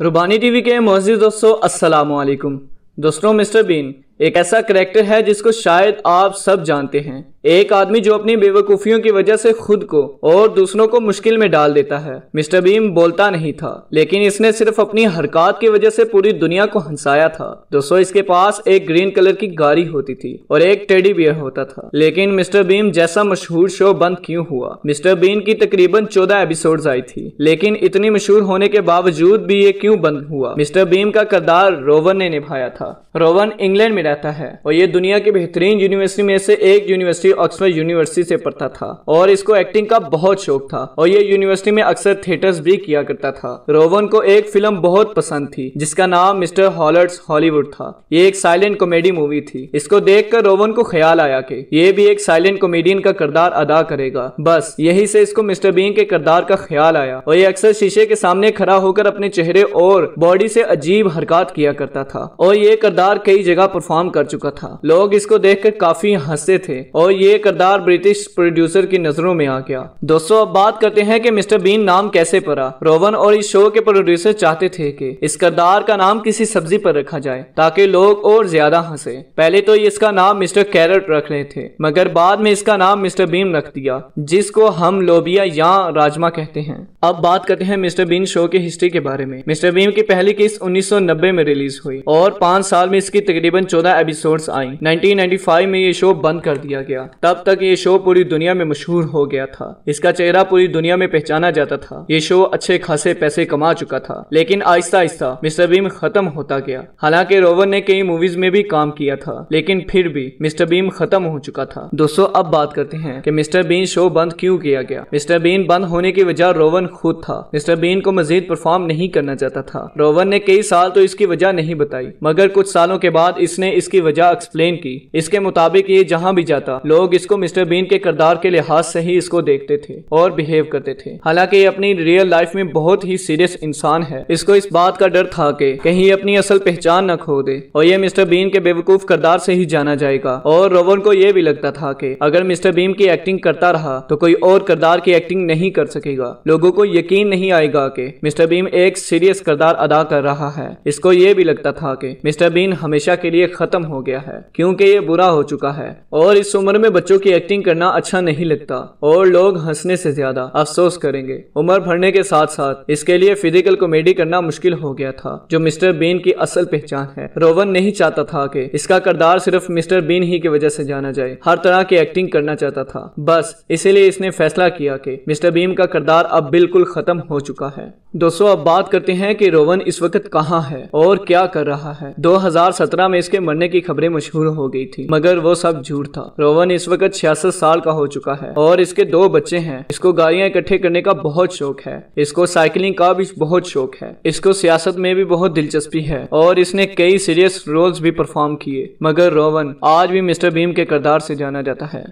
रुबानी TV के मोजिज दोस्तों अस्सलाम वालेकुम दोस्तों मिस्टर बीन एक ऐसा करेक्टर है जिसको शायद आप सब जानते हैं एक आदमी जो अपनी बेवकूफियों की वजह से खुद को और दूसरों को मुश्किल में डाल देता है मिस्टर बीम बोलता नहीं था लेकिन इसने सिर्फ अपनी हरकत की वजह से पूरी दुनिया को हंसाया था दोस्तों इसके पास एक ग्रीन कलर की गाड़ी होती थी और एक टेडी बियर होता था लेकिन मिस्टर बीम जैसा मशहूर शो बंद क्यों हुआ मिस्टर बीम की तकरीबन चौदह एपिसोड आई थी लेकिन इतनी मशहूर होने के बावजूद भी ये क्यों बंद हुआ मिस्टर बीम का किरदार रोवन ने निभाया था रोवन इंग्लैंड में रहता है और ये दुनिया की बेहतरीन यूनिवर्सिटी में से एक यूनिवर्सिटी ऑक्सफर्ड यूनिवर्सिटी से पढ़ता था और इसको एक्टिंग का बहुत शौक था और ये यूनिवर्सिटी में अक्सर थिएटर्स भी किया करता था रोवन को एक फिल्म बहुत पसंद थी जिसका नाम मिस्टर हॉलर्ट हॉलीवुड था ये एक साइलेंट कॉमेडी मूवी थी इसको देख रोवन को ख्याल आया की ये भी एक साइलेंट कॉमेडियन का किरदार अदा करेगा बस यही से इसको मिस्टर बीन के किरदार का ख्याल आया और ये अक्सर शीशे के सामने खड़ा होकर अपने चेहरे और बॉडी से अजीब हरकत किया करता था और ये किरदार कई जगह परफॉर्म कर चुका था लोग इसको देखकर काफी हंसते थे और ये किरदार ब्रिटिश प्रोड्यूसर की नजरों में आ गया दोस्तों अब बात करते हैं कि मिस्टर बीन नाम कैसे पड़ा रोवन और इस शो के प्रोड्यूसर चाहते थे कि इस किरदार का नाम किसी सब्जी पर रखा जाए ताकि लोग और ज्यादा हंसे पहले तो इसका नाम मिस्टर कैरट रख रहे थे मगर बाद में इसका नाम मिस्टर बीन रख दिया जिसको हम लोबिया या राजमा कहते हैं अब बात करते हैं मिस्टर बीन शो की हिस्ट्री के बारे में मिस्टर बीन की पहली किस्त 1990 में रिलीज हुई और पांच साल में इसकी तकरीबन चौदह एपिसोड आई 1995 में ये शो बंद कर दिया गया तब तक ये शो पूरी दुनिया में मशहूर हो गया था इसका चेहरा पूरी दुनिया में पहचाना जाता था ये शो अच्छे खासे पैसे कमा चुका था लेकिन आहिस्ता आहिस्ता मिस्टर बीम खत्म होता गया हालांकि रोवन ने कई मूवीज में भी काम किया था लेकिन फिर भी मिस्टर बीम खत्म हो चुका था दोस्तों अब बात करते हैं की मिस्टर बीन शो बंद क्यूँ किया गया मिस्टर बीन बंद होने की वजह रोवन खुद था मिस्टर बीन को मजीद परफॉर्म नहीं करना चाहता था रोवन ने कई साल तो इसकी वजह नहीं बताई मगर कुछ सालों के बाद इसने इसकी वजह एक्सप्लेन की इसके मुताबिक ये जहाँ भी जाता लोग लोग इसको मिस्टर बीन के किरदार के लिहाज से ही इसको देखते थे और बिहेव करते थे हालांकि ये अपनी रियल लाइफ में बहुत ही सीरियस इंसान है इसको इस बात का डर था कि कहीं अपनी असल पहचान न खो दे और ये मिस्टर बीन के बेवकूफ किरदार से ही जाना जाएगा और रोवन को यह भी लगता था कि अगर मिस्टर बीन की एक्टिंग करता रहा तो कोई और किरदार की एक्टिंग नहीं कर सकेगा लोगों को यकीन नहीं आएगा कि मिस्टर बीन एक सीरियस किरदार अदा कर रहा है इसको ये भी लगता था कि मिस्टर बीन हमेशा के लिए खत्म हो गया है क्योंकि ये बुरा हो चुका है और इस उम्र में में बच्चों की एक्टिंग करना अच्छा नहीं लगता और लोग हंसने से ज्यादा अफसोस करेंगे उम्र भरने के साथ साथ इसके लिए फिजिकल कॉमेडी करना मुश्किल हो गया था जो मिस्टर बीन की असल पहचान है रोवन नहीं चाहता था कि इसका किरदार सिर्फ मिस्टर बीन ही की वजह से जाना जाए हर तरह की एक्टिंग करना चाहता था बस इसीलिए इसने फैसला किया कि मिस्टर बीन का किरदार अब बिल्कुल खत्म हो चुका है दोस्तों अब बात करते हैं कि रोवन इस वक्त कहाँ है और क्या कर रहा है 2017 में इसके मरने की खबरें मशहूर हो गई थी मगर वो सब झूठ था रोवन इस वक्त छियासठ साल का हो चुका है और इसके दो बच्चे हैं इसको गाड़ियां इकट्ठे करने का बहुत शौक है इसको साइकिलिंग का भी बहुत शौक है इसको सियासत में भी बहुत दिलचस्पी है और इसने कई सीरियस रोल्स भी परफॉर्म किए मगर रोवन आज भी मिस्टर भीम के किरदार से जाना जाता है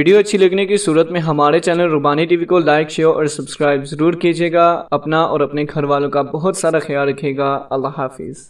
वीडियो अच्छी लगने की सूरत में हमारे चैनल रुबानी टीवी को लाइक शेयर और सब्सक्राइब ज़रूर कीजिएगा अपना और अपने घर वालों का बहुत सारा ख्याल रखिएगा अल्लाह हाफिज़